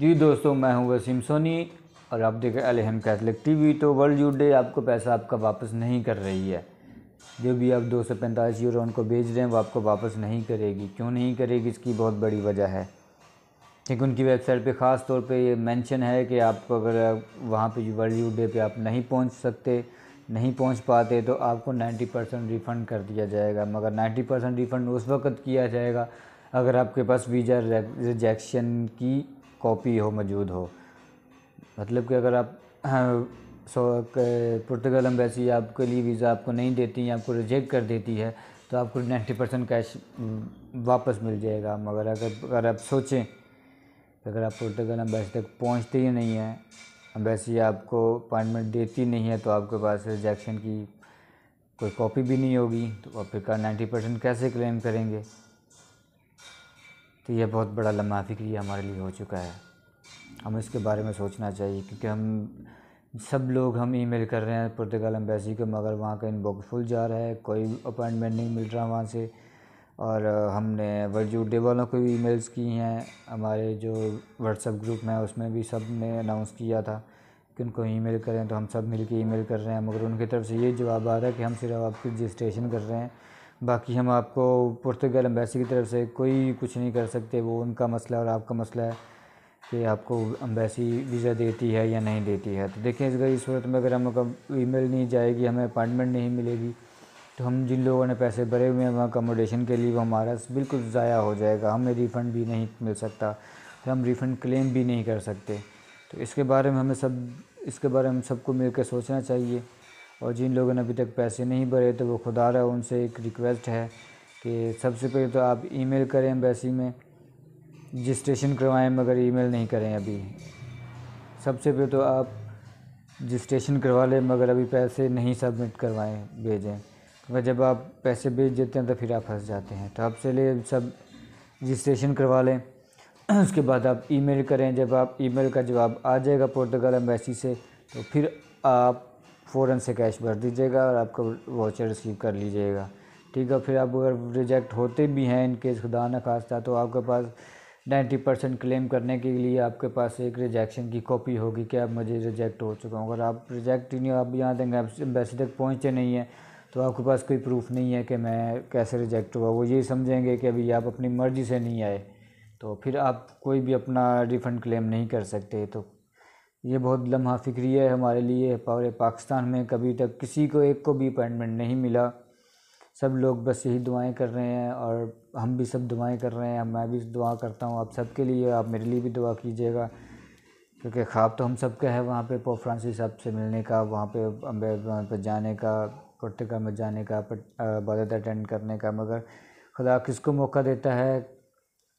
जी दोस्तों मैं हूं वसीम सोनी और आप देख अलहम कैथलिक टीवी तो वर्ल्ड यूथ डे आपको पैसा आपका वापस नहीं कर रही है जो भी आप दो सौ पैंतालीस यूरो उनको भेज रहे हैं वो आपको वापस नहीं करेगी क्यों नहीं करेगी इसकी बहुत बड़ी वजह है क्योंकि उनकी वेबसाइट पे ख़ास तौर पे ये मेंशन है कि आपको अगर वहाँ पे वर्ल्ड यूथ डे पर आप नहीं पहुँच सकते नहीं पहुँच पाते तो आपको नाइन्टी परसेंट रिफ़ंड कर दिया जाएगा मगर नाइन्टी परसेंट रिफ़ंड उस वक्त किया जाएगा अगर आपके पास वीज़ा रिजेक्शन की कॉपी हो मौजूद हो मतलब कि अगर आप हाँ, सो पुर्तगाल एम्बेसी आपके लिए वीज़ा आपको नहीं देती या आपको रिजेक्ट कर देती है तो आपको नाइन्टी परसेंट कैश वापस मिल जाएगा मगर अगर अगर आप सोचें कि अगर आप पुर्तगाल एम्बेसी तक पहुँचते ही नहीं हैं एम्बेसी आपको अपॉइंटमेंट देती नहीं है तो आपके पास रिजेक्शन की कोई कॉपी भी नहीं होगी तो आप फिर का नाइन्टी परसेंट कैसे क्लेम करेंगे तो यह बहुत बड़ा लम्हा फ़िक्री हमारे लिए हो चुका है हमें इसके बारे में सोचना चाहिए क्योंकि हम सब लोग हम ईमेल कर रहे हैं पुर्तगाल एम्बेसी को मगर वहाँ का इनबॉक्स फुल जा रहा है कोई अपॉइंटमेंट नहीं मिल रहा वहाँ से और हमने वर्जू डे वालों को भी मेल्स की हैं हमारे जो व्हाट्सएप ग्रुप में उसमें भी सब ने अनाउंस किया था कि उनको ईमेल करें तो हम सब मिल के ईमेल कर रहे हैं मगर उनकी तरफ से ये जवाब आ रहा है कि हम सिर्फ आपकी रजिस्ट्रेशन कर रहे हैं बाकी हम आपको पुर्तगाल अम्बेसी की तरफ से कोई कुछ नहीं कर सकते वो उनका मसला और आपका मसला है कि आपको अम्बेसी वीज़ा देती है या नहीं देती है तो देखें इस गई सूरत में अगर हमको ईमेल नहीं जाएगी हमें अपॉइंटमेंट नहीं मिलेगी तो हम जिन लोगों ने पैसे भरे हुए हैं वहाँ अकोमोडेशन के लिए वो हमारा बिल्कुल ज़ाया हो जाएगा हमें रिफ़ंड भी नहीं मिल सकता तो हम रिफ़ंड क्लेम भी नहीं कर सकते तो इसके बारे में हमें सब इसके बारे में सबको मिलकर सोचना चाहिए और जिन लोगों ने अभी तक पैसे नहीं भरे तो वो खुदा रहा उनसे एक रिक्वेस्ट है कि सबसे पहले तो आप ईमेल करें एम्बेसी में रजिस्ट्रेशन करवाएं मगर ईमेल नहीं करें अभी सबसे पहले तो आप रजिस्ट्रेशन करवा लें मगर अभी पैसे नहीं सबमिट करवाएं भेजें क्योंकि तो जब आप पैसे भेज देते हैं तो फिर आप फंस जाते हैं तो आप चलिए सब रजिस्ट्रेशन करवा लें उसके बाद आप ईमेल करें जब आप ईमेल का जवाब आ जाएगा पोर्टुगल एम्बेसी से तो फिर आप फ़ौर से कैश भर दीजिएगा और आपका वाचर रिसीव कर लीजिएगा ठीक है फिर आप अगर रिजेक्ट होते भी हैं इन केस खुदा न खास्ता तो आपके पास 90 परसेंट क्लेम करने के लिए आपके पास एक रिजेक्शन की कॉपी होगी कि आप मुझे रिजेक्ट हो चुका हूँ अगर आप रिजेक्ट ही नहीं आप यहाँ तक एम्बेसी तक पहुँचे नहीं हैं तो आपके पास कोई प्रूफ नहीं है कि मैं कैसे रिजेक्ट हुआ वो ये समझेंगे कि अभी आप अपनी मर्ज़ी से नहीं आए तो फिर आप कोई भी अपना रिफ़ंड क्लेम नहीं कर सकते तो ये बहुत लम्हा फिक्री है हमारे लिए पूरे पाकिस्तान में कभी तक किसी को एक को भी अपॉइंटमेंट नहीं मिला सब लोग बस यही दुआएं कर रहे हैं और हम भी सब दुआएं कर रहे हैं मैं भी दुआ करता हूँ आप सबके लिए आप मेरे लिए भी दुआ कीजिएगा क्योंकि ख्वाब तो हम सब का है वहाँ पे पोप फ्रांसिस साहब से मिलने का वहाँ पे अम्बे पर जाने का पुर्तगाल में जाने का इबादत अटेंड करने का मगर खुदा किसको मौका देता है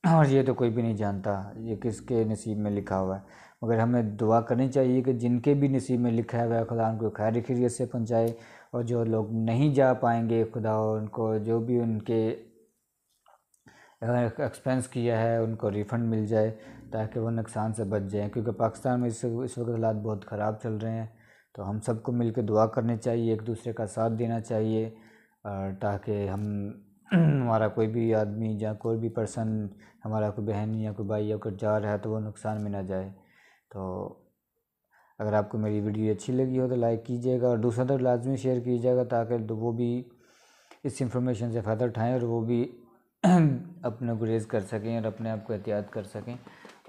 और ये तो कोई भी नहीं जानता ये किसके नसीब में लिखा हुआ है मगर हमें दुआ करनी चाहिए कि जिनके भी नसीब में लिखा हुआ है खुदा उनको खैर खरीत से पहुँचाए और जो लोग नहीं जा पाएंगे खुदा उनको जो भी उनके एक्सपेंस किया है उनको रिफ़ंड मिल जाए ताकि वो नुकसान से बच जाएँ क्योंकि पाकिस्तान में इस इस वक्त हालात बहुत ख़राब चल रहे हैं तो हम सबको मिलकर दुआ करनी चाहिए एक दूसरे का साथ देना चाहिए और ताकि हम हमारा कोई भी आदमी या कोई भी पर्सन हमारा कोई बहन या कोई भाई या कोई जा रहा है तो वो नुकसान में ना जाए तो अगर आपको मेरी वीडियो अच्छी लगी हो तो लाइक कीजिएगा और दूसरा तो लाजमी शेयर कीजिएगा ताकि वो भी इस इंफॉर्मेशन से फ़ायदा उठाएँ और वो भी अपने गुरेज कर सकें और अपने आप को एहतियात कर सकें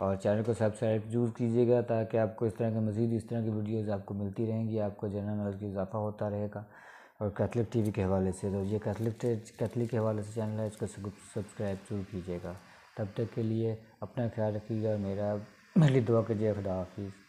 और चैनल को सब्सक्राइब जरूर कीजिएगा ताकि आपको इस तरह के मज़ीद इस तरह की वीडियोज़ आपको मिलती रहेंगी आपको जनरल नॉलेज की इजाफा होता रहेगा और कैथलिक टीवी के हवाले से तो ये कैथलिक कैथलिक के हवाले से चैनल है इसको सब्सक्राइब जरूर कीजिएगा तब तक के लिए अपना ख्याल रखिएगा मेरा मेरी दुआ कीजिए खुदा हाफिज़